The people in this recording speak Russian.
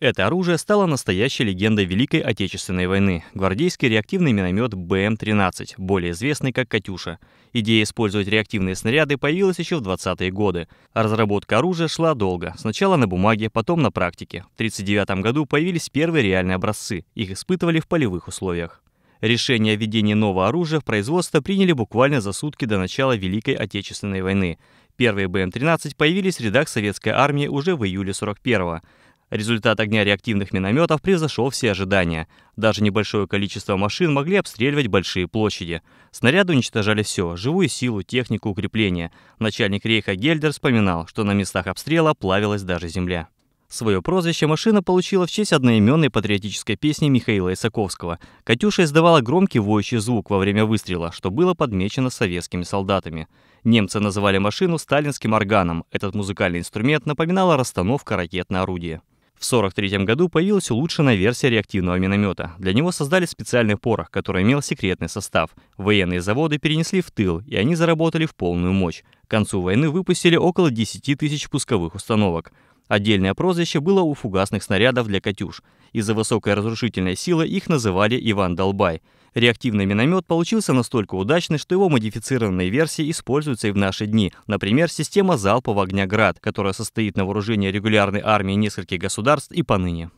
Это оружие стало настоящей легендой Великой Отечественной войны – гвардейский реактивный миномет БМ-13, более известный как «Катюша». Идея использовать реактивные снаряды появилась еще в 20-е годы. А разработка оружия шла долго. Сначала на бумаге, потом на практике. В 1939 году появились первые реальные образцы. Их испытывали в полевых условиях. Решение о введении нового оружия в производство приняли буквально за сутки до начала Великой Отечественной войны. Первые БМ-13 появились в рядах советской армии уже в июле 41 го Результат огня реактивных минометов превзошел все ожидания. Даже небольшое количество машин могли обстреливать большие площади. Снаряды уничтожали все – живую силу, технику, укрепления. Начальник рейха Гельдер вспоминал, что на местах обстрела плавилась даже земля. Свое прозвище машина получила в честь одноименной патриотической песни Михаила Исаковского. «Катюша» издавала громкий воющий звук во время выстрела, что было подмечено советскими солдатами. Немцы называли машину «сталинским органом». Этот музыкальный инструмент напоминал расстановка ракет на орудие. В 1943 году появилась улучшенная версия реактивного миномета. Для него создали специальный порох, который имел секретный состав. Военные заводы перенесли в тыл, и они заработали в полную мощь. К концу войны выпустили около 10 тысяч пусковых установок. Отдельное прозвище было у фугасных снарядов для «Катюш». Из-за высокой разрушительной силы их называли «Иван Долбай». Реактивный миномет получился настолько удачный, что его модифицированные версии используются и в наши дни. Например, система залпового огня «Град», которая состоит на вооружении регулярной армии нескольких государств и поныне.